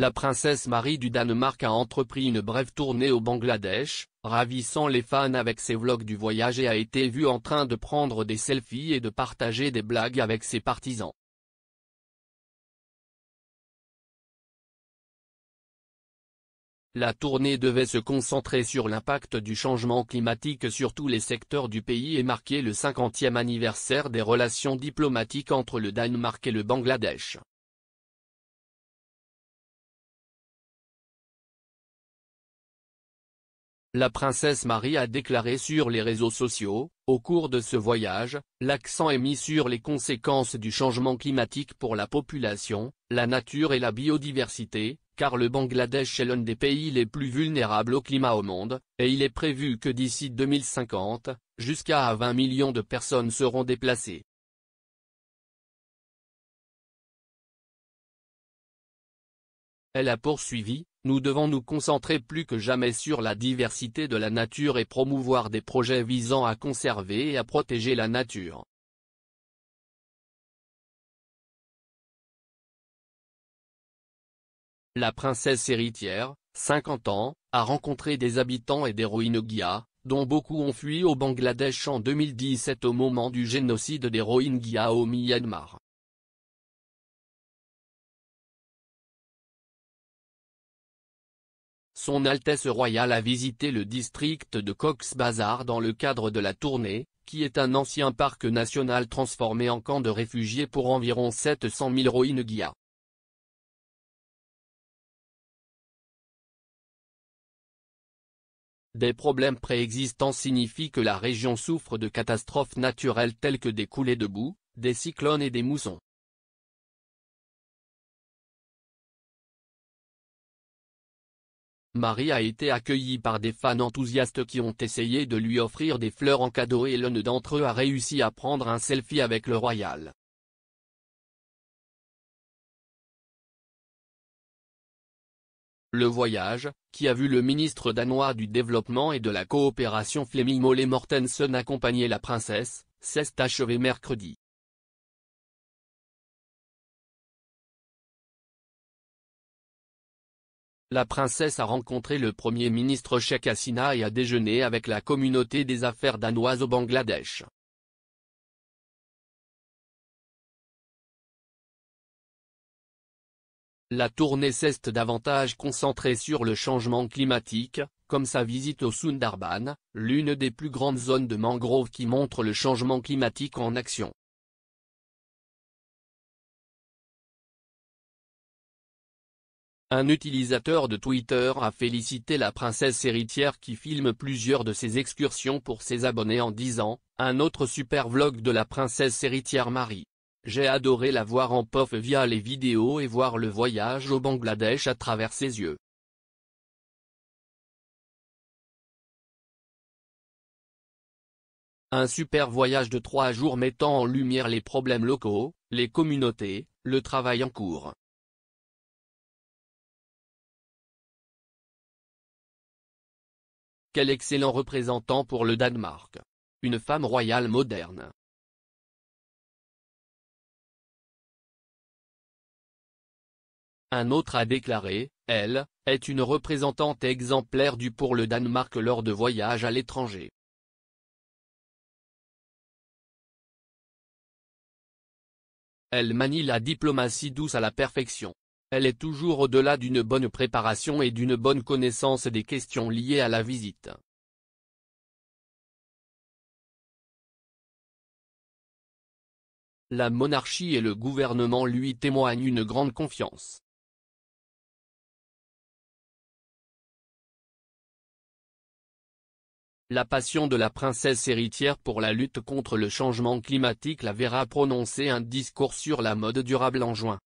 la princesse Marie du Danemark a entrepris une brève tournée au Bangladesh, ravissant les fans avec ses vlogs du voyage et a été vue en train de prendre des selfies et de partager des blagues avec ses partisans. La tournée devait se concentrer sur l'impact du changement climatique sur tous les secteurs du pays et marquer le 50e anniversaire des relations diplomatiques entre le Danemark et le Bangladesh. La princesse Marie a déclaré sur les réseaux sociaux, au cours de ce voyage, l'accent est mis sur les conséquences du changement climatique pour la population, la nature et la biodiversité, car le Bangladesh est l'un des pays les plus vulnérables au climat au monde, et il est prévu que d'ici 2050, jusqu'à 20 millions de personnes seront déplacées. Elle a poursuivi, nous devons nous concentrer plus que jamais sur la diversité de la nature et promouvoir des projets visant à conserver et à protéger la nature. La princesse héritière, 50 ans, a rencontré des habitants et des Rohingyas, dont beaucoup ont fui au Bangladesh en 2017 au moment du génocide des Rohingyas au Myanmar. Son Altesse Royale a visité le district de Cox's Bazar dans le cadre de la tournée, qui est un ancien parc national transformé en camp de réfugiés pour environ 700 000 Rohingyas. Des problèmes préexistants signifient que la région souffre de catastrophes naturelles telles que des coulées de boue, des cyclones et des moussons. Marie a été accueillie par des fans enthousiastes qui ont essayé de lui offrir des fleurs en cadeau et l'un d'entre eux a réussi à prendre un selfie avec le royal. Le voyage, qui a vu le ministre danois du Développement et de la Coopération Flemming Molle Mortensen accompagner la princesse, s'est achevé mercredi. la princesse a rencontré le premier ministre Sheikh Asina et a déjeuné avec la communauté des affaires danoises au Bangladesh. La tournée s'est davantage concentrée sur le changement climatique, comme sa visite au Sundarban, l'une des plus grandes zones de mangroves qui montre le changement climatique en action. Un utilisateur de Twitter a félicité la princesse héritière qui filme plusieurs de ses excursions pour ses abonnés en disant « Un autre super vlog de la princesse héritière Marie. J'ai adoré la voir en pof via les vidéos et voir le voyage au Bangladesh à travers ses yeux. » Un super voyage de trois jours mettant en lumière les problèmes locaux, les communautés, le travail en cours. Quel excellent représentant pour le Danemark Une femme royale moderne. Un autre a déclaré, elle, est une représentante exemplaire du pour le Danemark lors de voyages à l'étranger. Elle manie la diplomatie douce à la perfection. Elle est toujours au-delà d'une bonne préparation et d'une bonne connaissance des questions liées à la visite. La monarchie et le gouvernement lui témoignent une grande confiance. La passion de la princesse héritière pour la lutte contre le changement climatique la verra prononcer un discours sur la mode durable en juin.